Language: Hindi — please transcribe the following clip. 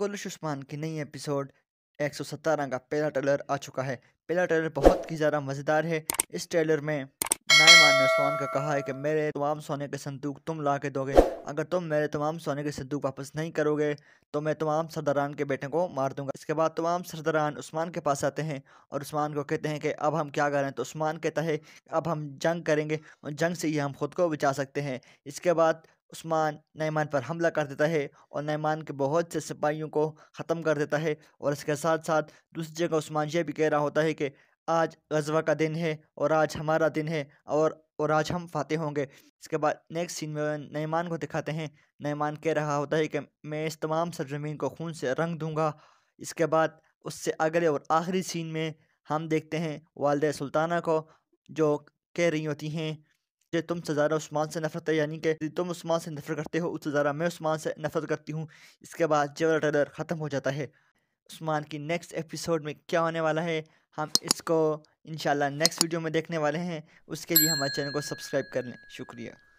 कुलश उस्मान की नई एपिसोड एक सौ का पहला ट्रेलर आ चुका है पहला ट्रेलर बहुत ही ज़्यादा मज़ेदार है इस ट्रेलर में नायमान ने उस्मान का कहा है कि मेरे तमाम सोने के संदूक तुम ला के दोगे अगर तुम मेरे तमाम सोने के संदूक वापस नहीं करोगे तो मैं तमाम सरदारान के बेटे को मार दूंगा इसके बाद तमाम सरदारान उस्मान के पास आते हैं और उस्मान को कहते हैं कि अब हम क्या करें तो उस्मान कहता है अब हम जंग करेंगे और जंग से ही हम खुद को बचा सकते हैं इसके बाद उस्मान नयमान पर हमला कर देता है और नयमान के बहुत से सिपाहियों को ख़त्म कर देता है और इसके साथ साथ दूसरी जगह उस्मान यह भी कह रहा होता है कि आज गजवा का दिन है और आज हमारा दिन है और और आज हम फाते होंगे इसके बाद नेक्स्ट सीन में नयमान को दिखाते हैं नयमान कह रहा होता है कि मैं इस तमाम सरजमीन को खून से रंग दूंगा इसके बाद उससे अगले और आखिरी सीन में हम देखते हैं वालद सुल्ताना को जो कह रही होती हैं कि तुम सजारा उस्मान से नफरत है यानी कि तुम उस्मान से नफरत करते हो उस सजारा मैं उस्मान से नफरत करती हूँ इसके बाद जेवरा ट्रेलर ख़त्म हो जाता है उस्मान की नेक्स्ट एपिसोड में क्या होने वाला है हम इसको इन नेक्स्ट वीडियो में देखने वाले हैं उसके लिए हमारे चैनल को सब्सक्राइब कर लें शुक्रिया